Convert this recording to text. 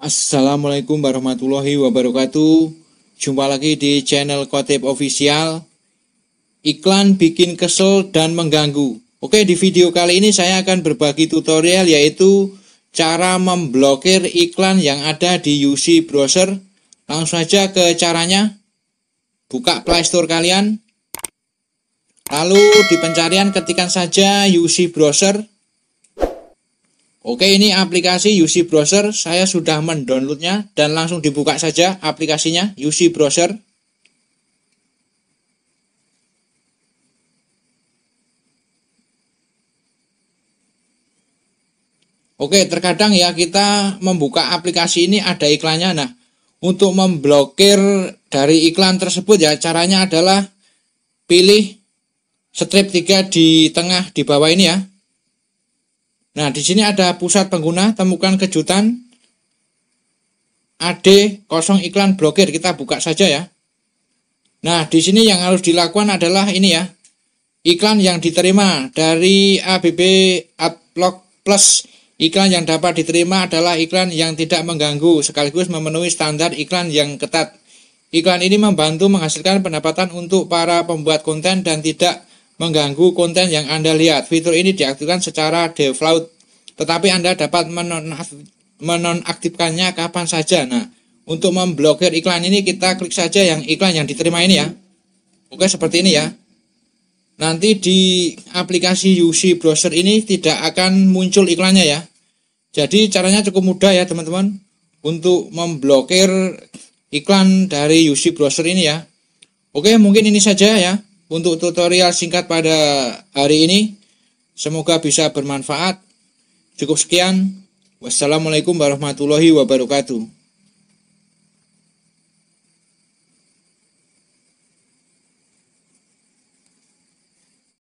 Assalamualaikum warahmatullahi wabarakatuh. Jumpa lagi di channel Kotip Official. Iklan bikin kesel dan mengganggu. Oke, di video kali ini saya akan berbagi tutorial yaitu cara memblokir iklan yang ada di UC browser. Langsung saja ke caranya. Buka Play Store kalian. Lalu di pencarian ketikan saja UC browser. Oke, ini aplikasi UC Browser. Saya sudah mendownloadnya dan langsung dibuka saja aplikasinya UC Browser. Oke, terkadang ya kita membuka aplikasi ini ada iklannya. Nah, untuk memblokir dari iklan tersebut ya caranya adalah pilih strip 3 di tengah di bawah ini ya. Nah, di sini ada pusat pengguna, temukan kejutan. AD kosong iklan blokir, kita buka saja ya. Nah, di sini yang harus dilakukan adalah ini ya. Iklan yang diterima dari ABB Adblock Plus. Iklan yang dapat diterima adalah iklan yang tidak mengganggu sekaligus memenuhi standar iklan yang ketat. Iklan ini membantu menghasilkan pendapatan untuk para pembuat konten dan tidak mengganggu konten yang Anda lihat. Fitur ini diaktifkan secara default, tetapi Anda dapat menonaktifkannya kapan saja. Nah, untuk memblokir iklan ini kita klik saja yang iklan yang diterima ini ya. Oke, seperti ini ya. Nanti di aplikasi UC browser ini tidak akan muncul iklannya ya. Jadi caranya cukup mudah ya, teman-teman, untuk memblokir iklan dari UC browser ini ya. Oke, mungkin ini saja ya untuk tutorial singkat pada hari ini. Semoga bisa bermanfaat. Cukup sekian. Wassalamualaikum warahmatullahi wabarakatuh.